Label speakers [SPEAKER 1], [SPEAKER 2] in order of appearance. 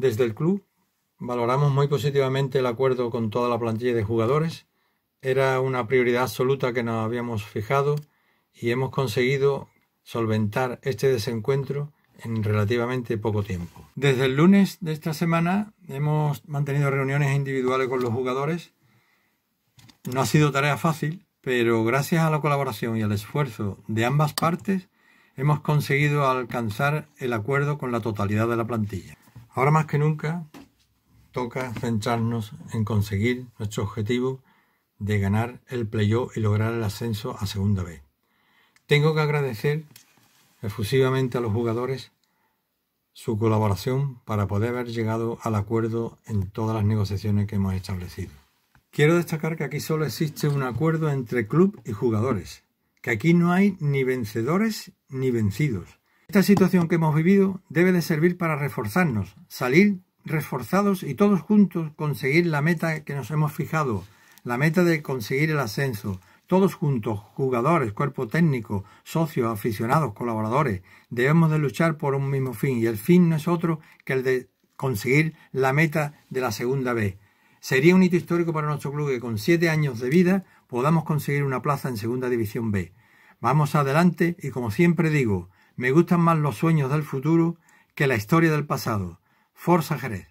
[SPEAKER 1] Desde el club valoramos muy positivamente el acuerdo con toda la plantilla de jugadores. Era una prioridad absoluta que nos habíamos fijado y hemos conseguido solventar este desencuentro en relativamente poco tiempo. Desde el lunes de esta semana hemos mantenido reuniones individuales con los jugadores. No ha sido tarea fácil, pero gracias a la colaboración y al esfuerzo de ambas partes hemos conseguido alcanzar el acuerdo con la totalidad de la plantilla. Ahora más que nunca toca centrarnos en conseguir nuestro objetivo de ganar el playoff y lograr el ascenso a segunda vez. Tengo que agradecer efusivamente a los jugadores su colaboración para poder haber llegado al acuerdo en todas las negociaciones que hemos establecido. Quiero destacar que aquí solo existe un acuerdo entre club y jugadores, que aquí no hay ni vencedores ni vencidos. Esta situación que hemos vivido debe de servir para reforzarnos, salir reforzados y todos juntos conseguir la meta que nos hemos fijado, la meta de conseguir el ascenso, todos juntos, jugadores, cuerpo técnico, socios, aficionados, colaboradores, debemos de luchar por un mismo fin y el fin no es otro que el de conseguir la meta de la segunda B. Sería un hito histórico para nuestro club que con siete años de vida podamos conseguir una plaza en segunda división B. Vamos adelante y como siempre digo, me gustan más los sueños del futuro que la historia del pasado. Forza Jerez.